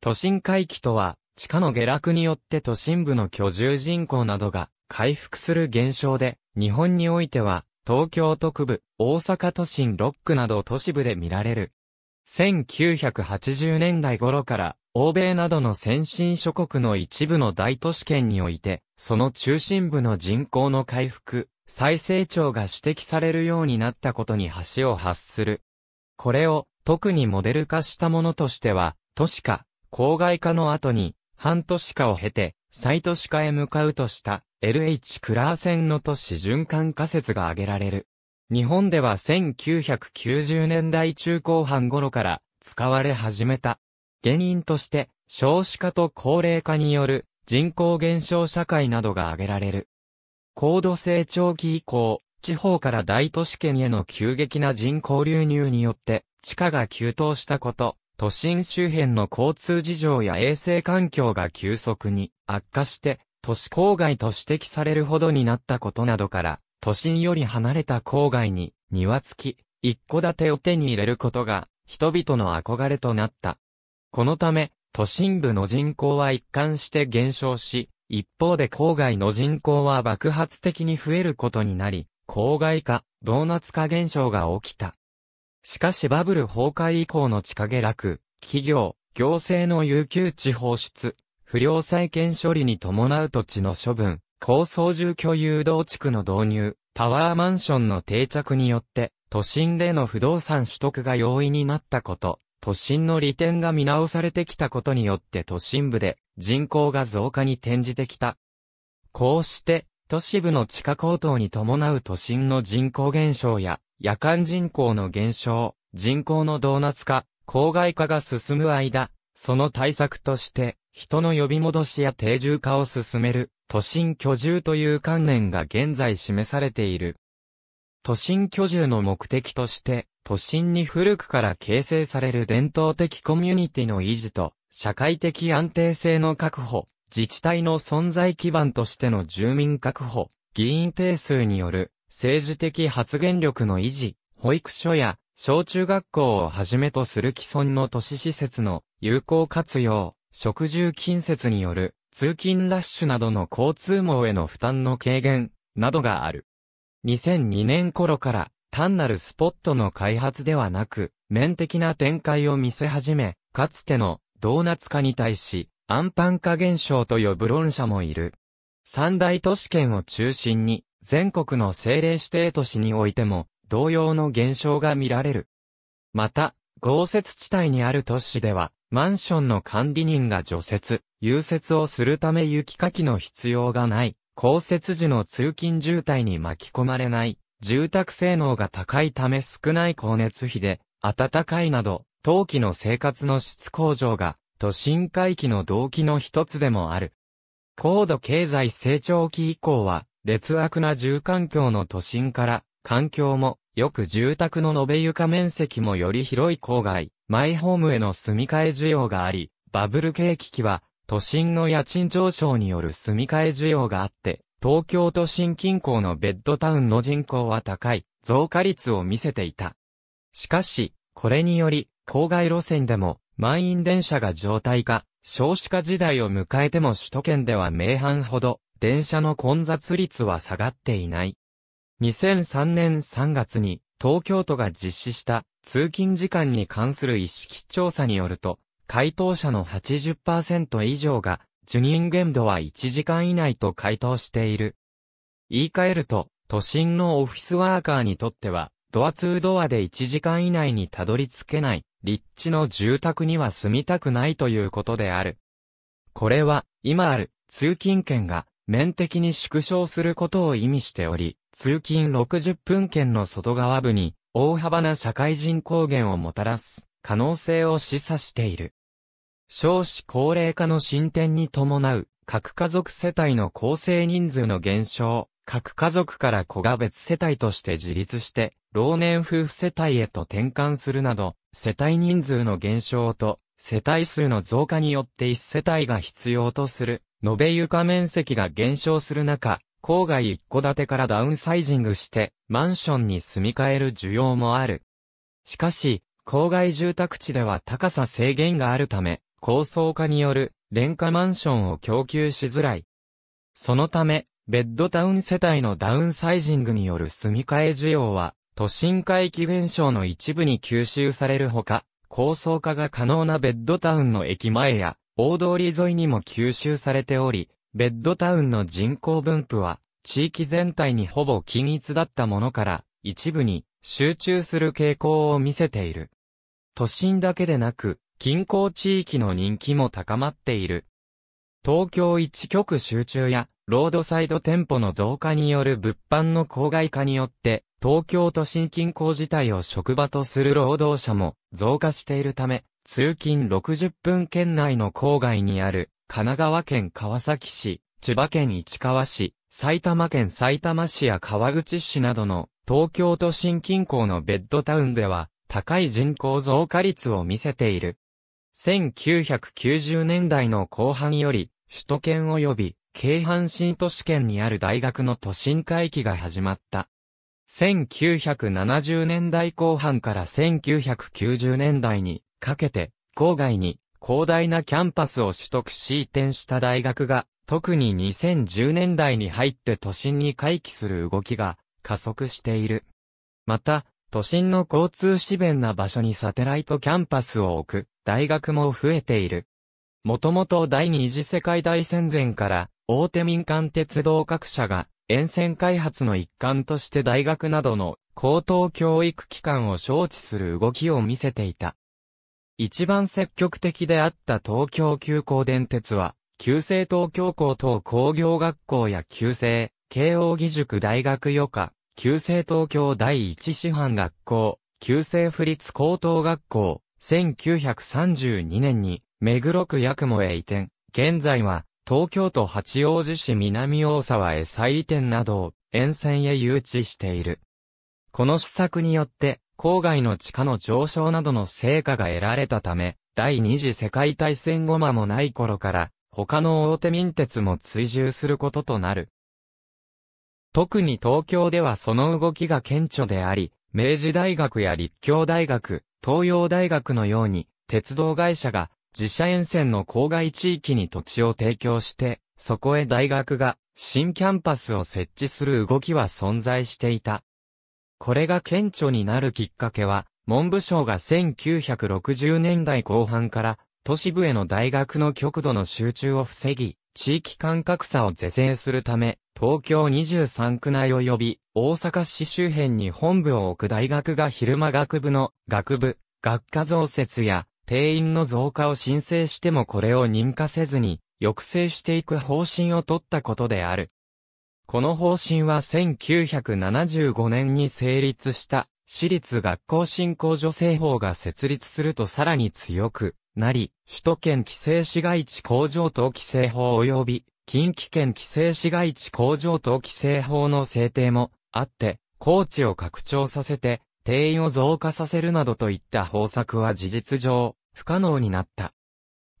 都心回帰とは、地価の下落によって都心部の居住人口などが回復する現象で、日本においては、東京都区部、大阪都心6区など都市部で見られる。1980年代頃から、欧米などの先進諸国の一部の大都市圏において、その中心部の人口の回復、再成長が指摘されるようになったことに橋を発する。これを特にモデル化したものとしては、都市化、郊外化の後に、半年化を経て、再都市化へ向かうとした LH クラーセンの都市循環仮説が挙げられる。日本では1990年代中後半頃から使われ始めた。原因として、少子化と高齢化による人口減少社会などが挙げられる。高度成長期以降、地方から大都市圏への急激な人口流入によって、地価が急騰したこと、都心周辺の交通事情や衛生環境が急速に悪化して、都市郊外と指摘されるほどになったことなどから、都心より離れた郊外に庭付き、一戸建てを手に入れることが、人々の憧れとなった。このため、都心部の人口は一貫して減少し、一方で郊外の人口は爆発的に増えることになり、郊外化、ドーナツ化現象が起きた。しかしバブル崩壊以降の地下下落、企業、行政の有給地放出、不良債権処理に伴う土地の処分、高層住居誘導地区の導入、タワーマンションの定着によって、都心での不動産取得が容易になったこと、都心の利点が見直されてきたことによって都心部で人口が増加に転じてきた。こうして、都市部の地価高騰に伴う都心の人口減少や夜間人口の減少、人口のドーナツ化、郊外化が進む間、その対策として、人の呼び戻しや定住化を進める、都心居住という観念が現在示されている。都心居住の目的として、都心に古くから形成される伝統的コミュニティの維持と、社会的安定性の確保、自治体の存在基盤としての住民確保、議員定数による政治的発言力の維持、保育所や小中学校をはじめとする既存の都市施設の有効活用、食住近接による通勤ラッシュなどの交通網への負担の軽減などがある。2002年頃から単なるスポットの開発ではなく、面的な展開を見せ始め、かつてのドーナツ化に対し、アンパン化現象と呼ぶ論者もいる。三大都市圏を中心に、全国の政令指定都市においても、同様の現象が見られる。また、豪雪地帯にある都市では、マンションの管理人が除雪、融雪をするため雪かきの必要がない、降雪時の通勤渋滞に巻き込まれない、住宅性能が高いため少ない光熱費で、暖かいなど、冬季の生活の質向上が、都心回帰の動機の一つでもある。高度経済成長期以降は、劣悪な住環境の都心から、環境も、よく住宅の延べ床面積もより広い郊外、マイホームへの住み替え需要があり、バブル景気期は、都心の家賃上昇による住み替え需要があって、東京都心近郊のベッドタウンの人口は高い、増加率を見せていた。しかし、これにより、郊外路線でも、満員電車が常態化、少子化時代を迎えても首都圏では名阪ほど、電車の混雑率は下がっていない。2003年3月に東京都が実施した通勤時間に関する意識調査によると、回答者の80%以上が受任限度は1時間以内と回答している。言い換えると、都心のオフィスワーカーにとっては、ドア2ドアで1時間以内にたどり着けない、立地の住宅には住みたくないということである。これは、今ある、通勤券が、面的に縮小することを意味しており、通勤60分圏の外側部に大幅な社会人抗減をもたらす可能性を示唆している。少子高齢化の進展に伴う核家族世帯の構成人数の減少、核家族から子が別世帯として自立して、老年夫婦世帯へと転換するなど、世帯人数の減少と世帯数の増加によって一世帯が必要とする、延べ床面積が減少する中、郊外一戸建てからダウンサイジングして、マンションに住み替える需要もある。しかし、郊外住宅地では高さ制限があるため、高層化による、廉価マンションを供給しづらい。そのため、ベッドタウン世帯のダウンサイジングによる住み替え需要は、都心回帰現象の一部に吸収されるほか、高層化が可能なベッドタウンの駅前や、大通り沿いにも吸収されており、ベッドタウンの人口分布は、地域全体にほぼ均一だったものから、一部に集中する傾向を見せている。都心だけでなく、近郊地域の人気も高まっている。東京一極集中や、ロードサイド店舗の増加による物販の郊外化によって、東京都心近郊自体を職場とする労働者も増加しているため、通勤60分圏内の郊外にある神奈川県川崎市、千葉県市川市、埼玉県埼玉市や川口市などの東京都心近郊のベッドタウンでは高い人口増加率を見せている。1990年代の後半より首都圏及び京阪新都市圏にある大学の都心回帰が始まった。1970年代後半から1990年代にかけて、郊外に広大なキャンパスを取得し移転した大学が、特に2010年代に入って都心に回帰する動きが加速している。また、都心の交通資便な場所にサテライトキャンパスを置く大学も増えている。もともと第二次世界大戦前から大手民間鉄道各社が沿線開発の一環として大学などの高等教育機関を招致する動きを見せていた。一番積極的であった東京急行電鉄は、旧制東京高等工業学校や旧制、慶応義塾大学予科、旧制東京第一師範学校、旧制府立高等学校、1932年に、目黒区八雲へ移転。現在は、東京都八王子市南大沢へ再移転などを沿線へ誘致している。この施策によって、郊外の地価の上昇などの成果が得られたため、第二次世界大戦後間もない頃から、他の大手民鉄も追従することとなる。特に東京ではその動きが顕著であり、明治大学や立教大学、東洋大学のように、鉄道会社が自社沿線の郊外地域に土地を提供して、そこへ大学が新キャンパスを設置する動きは存在していた。これが顕著になるきっかけは、文部省が1960年代後半から都市部への大学の極度の集中を防ぎ、地域間格差を是正するため、東京23区内及び大阪市周辺に本部を置く大学が昼間学部の学部、学科増設や定員の増加を申請してもこれを認可せずに、抑制していく方針を取ったことである。この方針は1975年に成立した私立学校振興助成法が設立するとさらに強くなり、首都圏規制市街地工場等規制法及び近畿圏規制市街地工場等規制法の制定もあって、高知を拡張させて定員を増加させるなどといった方策は事実上不可能になった。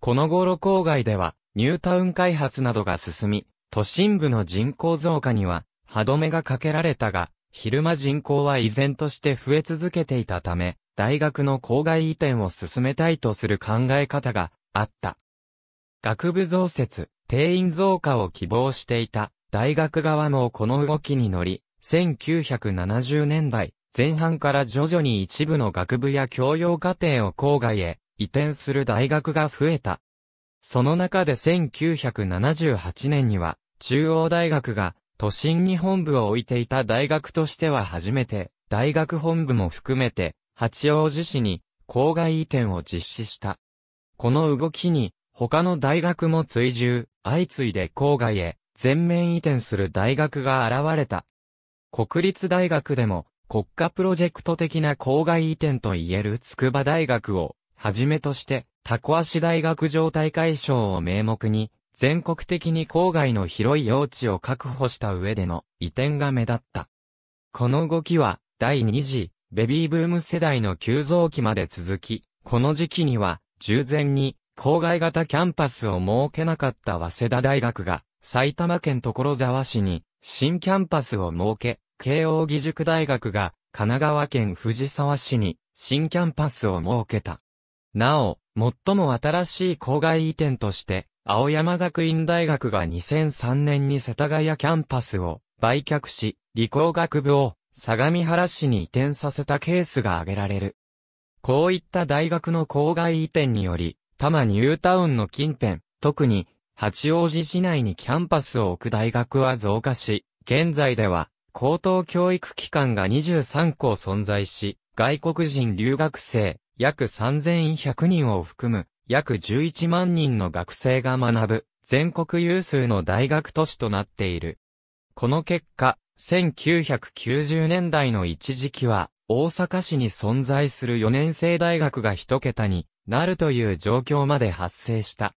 この頃郊外では、ニュータウン開発などが進み、都心部の人口増加には、歯止めがかけられたが、昼間人口は依然として増え続けていたため、大学の郊外移転を進めたいとする考え方があった。学部増設、定員増加を希望していた大学側もこの動きに乗り、1970年代前半から徐々に一部の学部や教養課程を郊外へ移転する大学が増えた。その中で1978年には、中央大学が都心に本部を置いていた大学としては初めて、大学本部も含めて、八王子市に郊外移転を実施した。この動きに、他の大学も追従、相次いで郊外へ全面移転する大学が現れた。国立大学でも国家プロジェクト的な郊外移転といえる筑波大学をはじめとして、タコ足大学上大会賞を名目に、全国的に郊外の広い用地を確保した上での移転が目立った。この動きは、第2次、ベビーブーム世代の急増期まで続き、この時期には、従前に、郊外型キャンパスを設けなかった早稲田大学が、埼玉県所沢市に、新キャンパスを設け、慶応義塾大学が、神奈川県藤沢市に、新キャンパスを設けた。なお、最も新しい郊外移転として、青山学院大学が2003年に世田谷キャンパスを売却し、理工学部を相模原市に移転させたケースが挙げられる。こういった大学の郊外移転により、多摩ニュータウンの近辺、特に八王子市内にキャンパスを置く大学は増加し、現在では高等教育機関が23校存在し、外国人留学生、約3100人を含む、約11万人の学生が学ぶ、全国有数の大学都市となっている。この結果、1990年代の一時期は、大阪市に存在する4年生大学が一桁になるという状況まで発生した。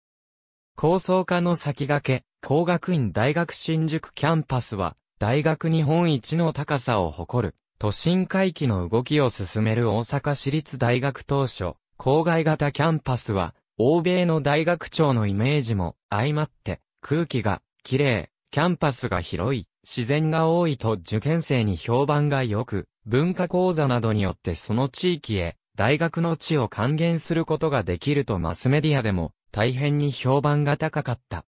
構想化の先駆け、工学院大学新宿キャンパスは、大学日本一の高さを誇る、都心回帰の動きを進める大阪市立大学当初、郊外型キャンパスは、欧米の大学長のイメージも相まって、空気が綺麗、キャンパスが広い、自然が多いと受験生に評判が良く、文化講座などによってその地域へ、大学の地を還元することができるとマスメディアでも大変に評判が高かった。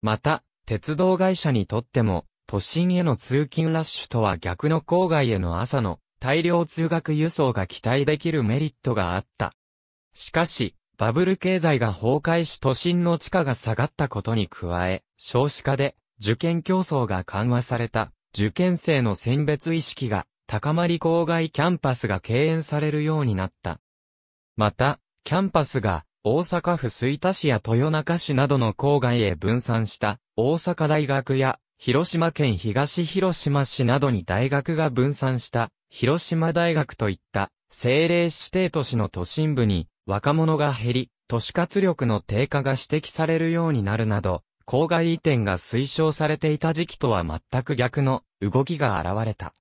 また、鉄道会社にとっても、都心への通勤ラッシュとは逆の郊外への朝の大量通学輸送が期待できるメリットがあった。しかし、バブル経済が崩壊し都心の地価が下がったことに加え、少子化で受験競争が緩和された、受験生の選別意識が高まり郊外キャンパスが敬遠されるようになった。また、キャンパスが大阪府吹田市や豊中市などの郊外へ分散した大阪大学や広島県東広島市などに大学が分散した、広島大学といった、政令指定都市の都心部に、若者が減り、都市活力の低下が指摘されるようになるなど、郊外移転が推奨されていた時期とは全く逆の動きが現れた。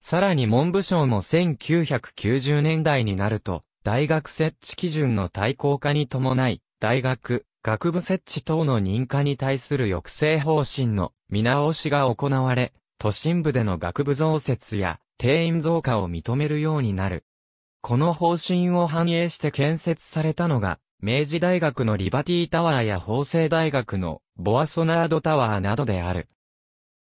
さらに文部省も1990年代になると、大学設置基準の対抗化に伴い、大学、学部設置等の認可に対する抑制方針の見直しが行われ、都心部での学部増設や定員増加を認めるようになる。この方針を反映して建設されたのが、明治大学のリバティタワーや法政大学のボアソナードタワーなどである。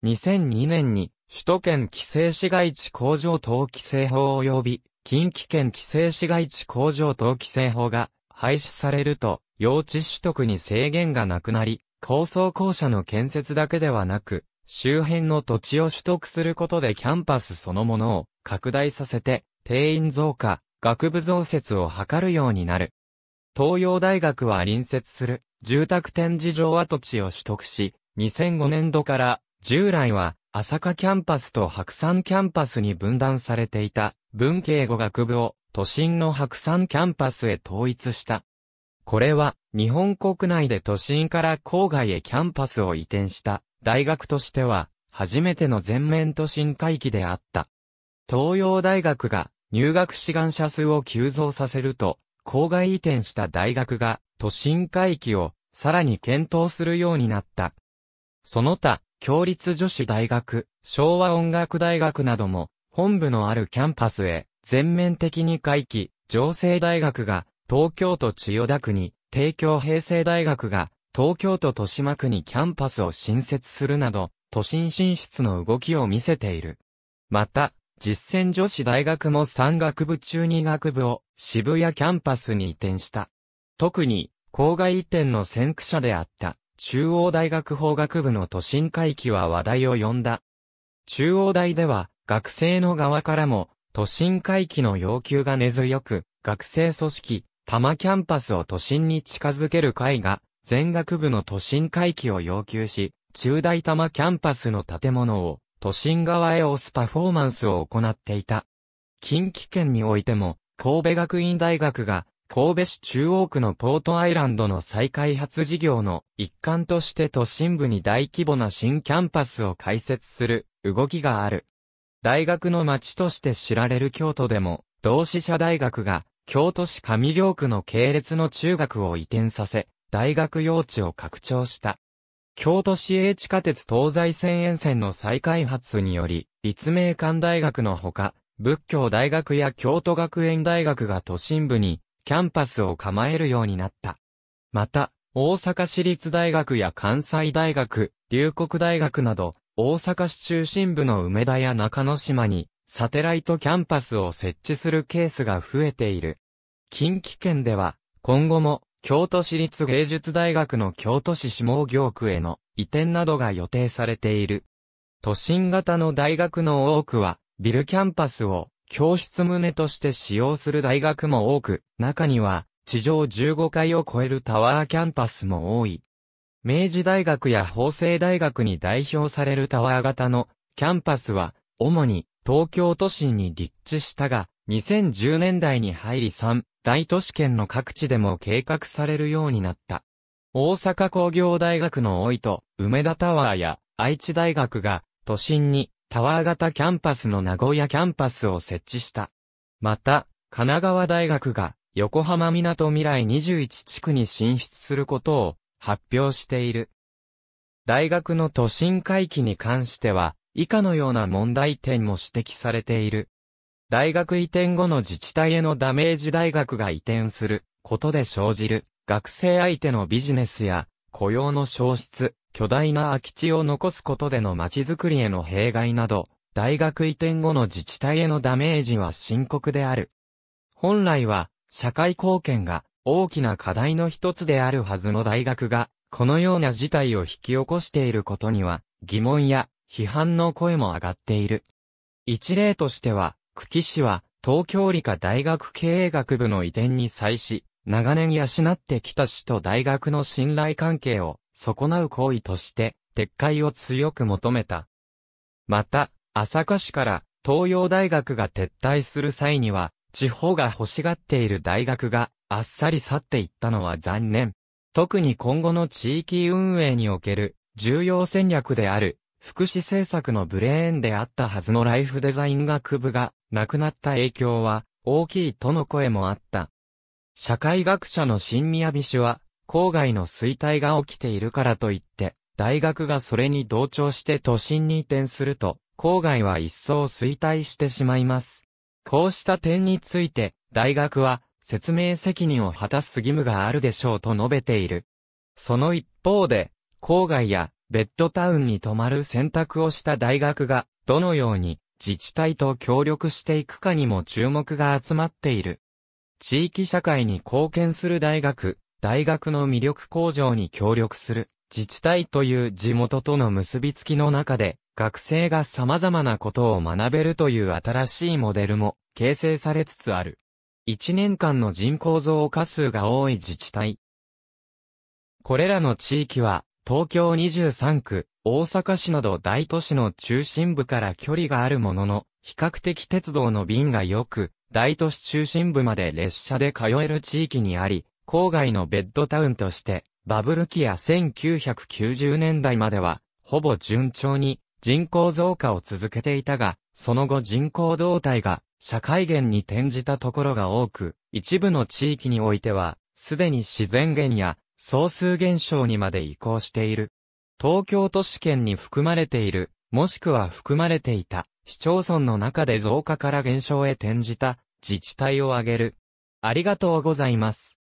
2002年に首都圏規制市街地工場等規制法及び近畿圏規制市街地工場等規制法が廃止されると、用地取得に制限がなくなり、高層校舎の建設だけではなく、周辺の土地を取得することでキャンパスそのものを拡大させて、定員増加、学部増設を図るようになる。東洋大学は隣接する住宅展示場跡地を取得し、2005年度から従来は朝霞キャンパスと白山キャンパスに分断されていた文系語学部を都心の白山キャンパスへ統一した。これは日本国内で都心から郊外へキャンパスを移転した大学としては初めての全面都心回帰であった。東洋大学が入学志願者数を急増させると郊外移転した大学が都心回帰をさらに検討するようになった。その他、共立女子大学、昭和音楽大学なども、本部のあるキャンパスへ、全面的に回帰、上成大学が、東京都千代田区に、帝京平成大学が、東京都豊島区にキャンパスを新設するなど、都心進出の動きを見せている。また、実践女子大学も3学部中2学部を渋谷キャンパスに移転した。特に、郊外移転の先駆者であった中央大学法学部の都心回帰は話題を呼んだ。中央大では、学生の側からも、都心回帰の要求が根強く、学生組織、多摩キャンパスを都心に近づける会が、全学部の都心回帰を要求し、中大多摩キャンパスの建物を、都心側へ押すパフォーマンスを行っていた。近畿圏においても、神戸学院大学が神戸市中央区のポートアイランドの再開発事業の一環として都心部に大規模な新キャンパスを開設する動きがある。大学の街として知られる京都でも、同志社大学が京都市上京区の系列の中学を移転させ、大学用地を拡張した。京都市営地下鉄東西線沿線の再開発により、立命館大学のほか、仏教大学や京都学園大学が都心部にキャンパスを構えるようになった。また、大阪市立大学や関西大学、龍谷大学など、大阪市中心部の梅田や中之島に、サテライトキャンパスを設置するケースが増えている。近畿圏では、今後も、京都市立芸術大学の京都市下業区への移転などが予定されている。都心型の大学の多くは、ビルキャンパスを教室棟として使用する大学も多く、中には、地上15階を超えるタワーキャンパスも多い。明治大学や法政大学に代表されるタワー型のキャンパスは、主に東京都心に立地したが、2010年代に入り3大都市圏の各地でも計画されるようになった。大阪工業大学の多いと梅田タワーや愛知大学が都心にタワー型キャンパスの名古屋キャンパスを設置した。また、神奈川大学が横浜港未来21地区に進出することを発表している。大学の都心回帰に関しては、以下のような問題点も指摘されている。大学移転後の自治体へのダメージ大学が移転することで生じる学生相手のビジネスや雇用の消失、巨大な空き地を残すことでの街づくりへの弊害など、大学移転後の自治体へのダメージは深刻である。本来は、社会貢献が大きな課題の一つであるはずの大学が、このような事態を引き起こしていることには、疑問や批判の声も上がっている。一例としては、久喜市は、東京理科大学経営学部の移転に際し、長年養ってきた市と大学の信頼関係を損なう行為として、撤回を強く求めた。また、朝霞市から東洋大学が撤退する際には、地方が欲しがっている大学があっさり去っていったのは残念。特に今後の地域運営における重要戦略である福祉政策のブレーンであったはずのライフデザイン学部がなくなった影響は大きいとの声もあった。社会学者の新宮美氏は郊外の衰退が起きているからといって、大学がそれに同調して都心に移転すると、郊外は一層衰退してしまいます。こうした点について、大学は説明責任を果たす義務があるでしょうと述べている。その一方で、郊外やベッドタウンに泊まる選択をした大学が、どのように自治体と協力していくかにも注目が集まっている。地域社会に貢献する大学、大学の魅力向上に協力する、自治体という地元との結びつきの中で、学生が様々なことを学べるという新しいモデルも形成されつつある。1年間の人口増加数が多い自治体。これらの地域は、東京23区、大阪市など大都市の中心部から距離があるものの、比較的鉄道の便が良く、大都市中心部まで列車で通える地域にあり、郊外のベッドタウンとして、バブル期や1990年代までは、ほぼ順調に人口増加を続けていたが、その後人口動態が社会減に転じたところが多く、一部の地域においては、すでに自然減や総数減少にまで移行している。東京都市圏に含まれている、もしくは含まれていた、市町村の中で増加から減少へ転じた自治体を挙げる。ありがとうございます。